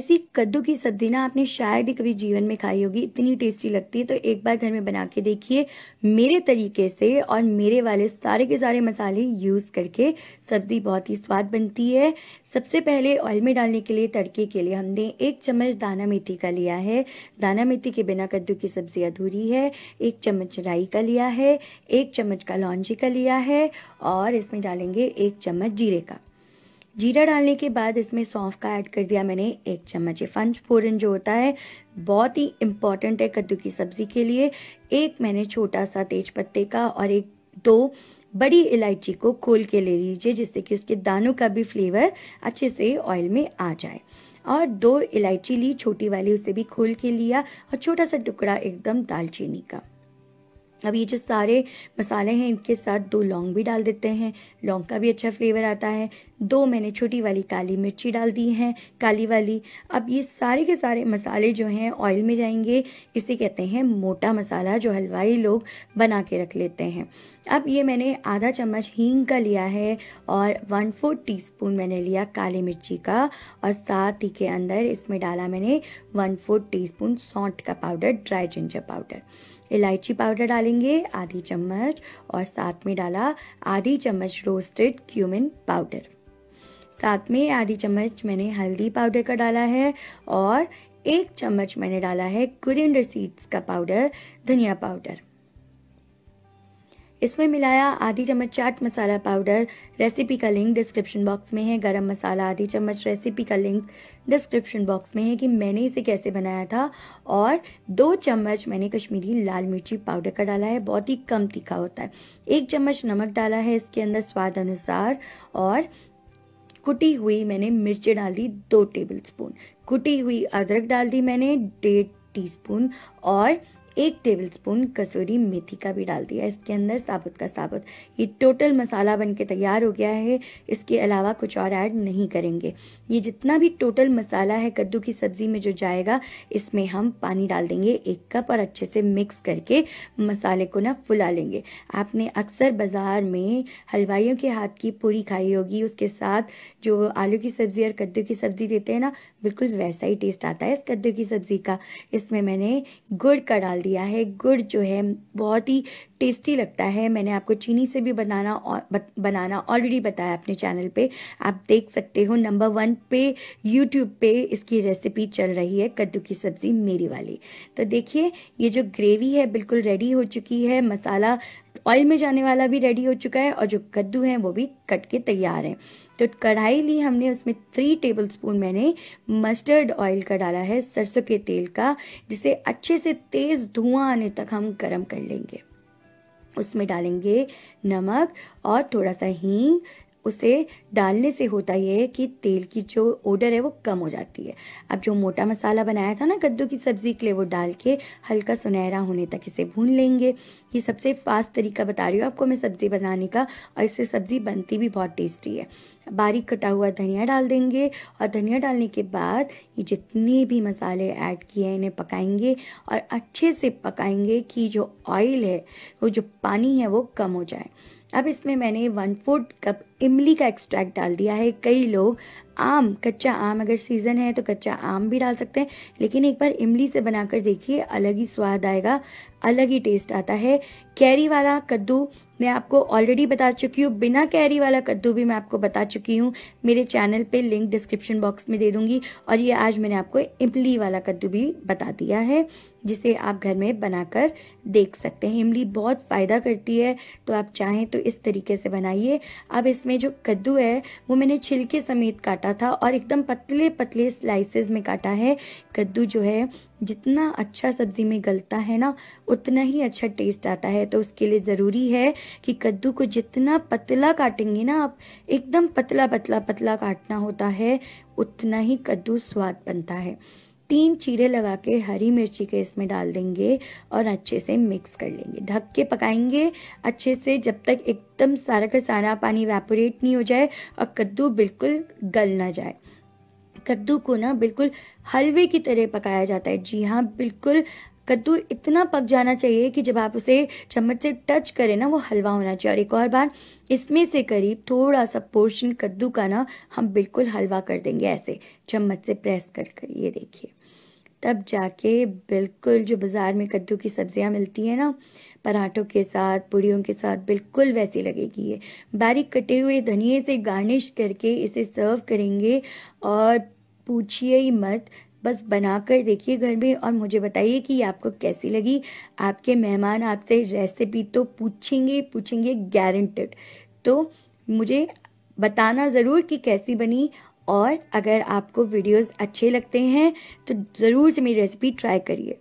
ऐसी कद्दू की सब्जी ना आपने शायद ही कभी जीवन में खाई होगी इतनी टेस्टी लगती है तो एक बार घर में बना के देखिए मेरे तरीके से और मेरे वाले सारे के सारे मसाले यूज़ करके सब्जी बहुत ही स्वाद बनती है सबसे पहले ऑयल में डालने के लिए तड़के के लिए हमने एक चम्मच दाना मेथी का लिया है दाना मेथी के बिना कद्दू की सब्जी अधूरी है एक चम्मच राई का लिया है एक चम्मच का लौंजी का लिया है और इसमें डालेंगे एक चम्मच जीरे का जीरा डालने के बाद इसमें सौंफ का ऐड कर दिया मैंने एक चम्मच पंच फोरन जो होता है बहुत ही इम्पॉर्टेंट है कद्दू की सब्जी के लिए एक मैंने छोटा सा तेज पत्ते का और एक दो बड़ी इलायची को खोल के ले लीजिए जिससे कि उसके दानों का भी फ्लेवर अच्छे से ऑयल में आ जाए और दो इलायची ली छोटी वाली उसे भी खोल के लिया और छोटा सा टुकड़ा एकदम दालचीनी का अब ये जो सारे मसाले हैं इनके साथ दो लौंग भी डाल देते हैं लौंग का भी अच्छा फ्लेवर आता है दो मैंने छोटी वाली काली मिर्ची डाल दी है काली वाली अब ये सारे के सारे मसाले जो हैं ऑयल में जाएंगे इसे कहते हैं मोटा मसाला जो हलवाई लोग बना के रख लेते हैं अब ये मैंने आधा चम्मच हींग का लिया है और वन फोर्थ टी स्पून मैंने लिया काली मिर्ची का और साथ ही के अंदर इसमें डाला मैंने वन फोर्थ टी स्पून का पाउडर ड्राई जिंजर पाउडर इलायची पाउडर डालेंगे आधी चम्मच और साथ में डाला आधी चम्मच रोस्टेड क्यूमिन पाउडर साथ में आधी चम्मच मैंने हल्दी पाउडर का डाला है और एक चम्मच मैंने डाला है कुरियंडर सीड्स का पाउडर धनिया पाउडर इसमें मिलाया आधी चम्मच चाट मसाला पाउडर रेसिपी का लिंक डिस्क्रिप्शन बॉक्स में है गरम मसाला आधी चम्मच रेसिपी का लिंक डिस्क्रिप्शन बॉक्स में है कि मैंने इसे कैसे बनाया था और दो चम्मच मैंने कश्मीरी लाल मिर्ची पाउडर का डाला है बहुत ही कम तीखा होता है एक चम्मच नमक डाला है इसके अंदर स्वाद अनुसार और कुटी हुई मैंने मिर्ची डाल दी दो टेबल स्पून कुटी हुई अदरक डाल दी मैंने डेढ़ स्पून और एक टेबलस्पून कसूरी मेथी का भी डाल दिया इसके अंदर साबुत का साबुत ये टोटल मसाला बन के तैयार हो गया है इसके अलावा कुछ और ऐड नहीं करेंगे ये जितना भी टोटल मसाला है कद्दू की सब्जी में जो जाएगा इसमें हम पानी डाल देंगे एक कप और अच्छे से मिक्स करके मसाले को ना फुला लेंगे आपने अक्सर बाजार में हलवाइयों के हाथ की पूरी खाई होगी उसके साथ जो आलू की सब्जी और कद्दू की सब्जी देते हैं ना बिल्कुल वैसा ही टेस्ट आता है इस कद्दू की सब्जी का इसमें मैंने गुड़ का डाल डाल दिया है गुड़ जो है बहुत ही टेस्टी लगता है मैंने आपको चीनी से भी बनाना और बनाना ऑलरेडी बताया अपने चैनल पे आप देख सकते हो नंबर वन पे यूट्यूब पे इसकी रेसिपी चल रही है कद्दू की सब्ज़ी मेरी वाली तो देखिए ये जो ग्रेवी है बिल्कुल रेडी हो चुकी है मसाला ऑयल में जाने वाला भी रेडी हो चुका है और जो कद्दू हैं वो भी कट के तैयार हैं तो कढ़ाई ली हमने उसमें थ्री टेबल स्पून मैंने मस्टर्ड ऑयल का डाला है सरसों के तेल का जिसे अच्छे से तेज़ धुआं आने तक हम गर्म कर लेंगे उसमें डालेंगे नमक और थोड़ा सा हींग उसे डालने से होता यह है कि तेल की जो ओडर है वो कम हो जाती है अब जो मोटा मसाला बनाया था ना कद्दू की सब्जी के लिए वो डाल के हल्का सुनहरा होने तक इसे भून लेंगे ये सबसे फास्ट तरीका बता रही हूँ आपको मैं सब्ज़ी बनाने का और इससे सब्ज़ी बनती भी बहुत टेस्टी है बारीक कटा हुआ धनिया डाल देंगे और धनिया डालने के बाद ये जितने भी मसाले ऐड किए हैं इन्हें पकाएंगे और अच्छे से पकाएंगे कि जो ऑयल है वो जो पानी है वो कम हो जाए अब इसमें मैंने वन फोर्थ कप इमली का एक्सट्रैक्ट डाल दिया है कई लोग आम कच्चा आम अगर सीज़न है तो कच्चा आम भी डाल सकते हैं लेकिन एक बार इमली से बनाकर देखिए अलग ही स्वाद आएगा अलग ही टेस्ट आता है कैरी वाला कद्दू मैं आपको ऑलरेडी बता चुकी हूँ बिना कैरी वाला कद्दू भी मैं आपको बता चुकी हूँ मेरे चैनल पे लिंक डिस्क्रिप्शन बॉक्स में दे दूंगी और ये आज मैंने आपको इमली वाला कद्दू भी बता दिया है जिसे आप घर में बनाकर देख सकते हैं इमली बहुत फ़ायदा करती है तो आप चाहें तो इस तरीके से बनाइए अब इसमें जो कद्दू है वो मैंने छिलके समेत काटा काटा था और एकदम पतले पतले स्लाइसेस में काटा है कद्दू जो है जितना अच्छा सब्जी में गलता है ना उतना ही अच्छा टेस्ट आता है तो उसके लिए ज़रूरी है कि कद्दू को जितना पतला काटेंगे ना आप एकदम पतला पतला पतला काटना होता है उतना ही कद्दू स्वाद बनता है तीन चीरे लगा के हरी मिर्ची के इसमें डाल देंगे और अच्छे से मिक्स कर लेंगे ढक के पकाएंगे अच्छे से जब तक एकदम सारा का सारा पानी वैपोरेट नहीं हो जाए और कद्दू बिल्कुल गल ना जाए कद्दू को ना बिल्कुल हलवे की तरह पकाया जाता है जी हाँ बिल्कुल कद्दू इतना पक जाना चाहिए कि जब आप उसे चम्मच से टच करें ना वो हलवा होना चाहिए और एक और बात इसमें से करीब थोड़ा सा पोर्शन कद्दू का ना हम बिल्कुल हलवा कर देंगे ऐसे चम्मच से प्रेस कर कर ये देखिए तब जाके बिल्कुल जो बाज़ार में कद्दू की सब्जियां मिलती हैं ना पराठों के साथ पूड़ियों के साथ बिल्कुल वैसी लगेगी ये बारीक कटे हुए धनिए से गार्निश करके इसे सर्व करेंगे और पूछिए ही मत बस बनाकर देखिए घर में और मुझे बताइए कि आपको कैसी लगी आपके मेहमान आपसे रेसिपी तो पूछेंगे पूछेंगे गारंटेड तो मुझे बताना ज़रूर कि कैसी बनी और अगर आपको वीडियोस अच्छे लगते हैं तो ज़रूर से मेरी रेसिपी ट्राई करिए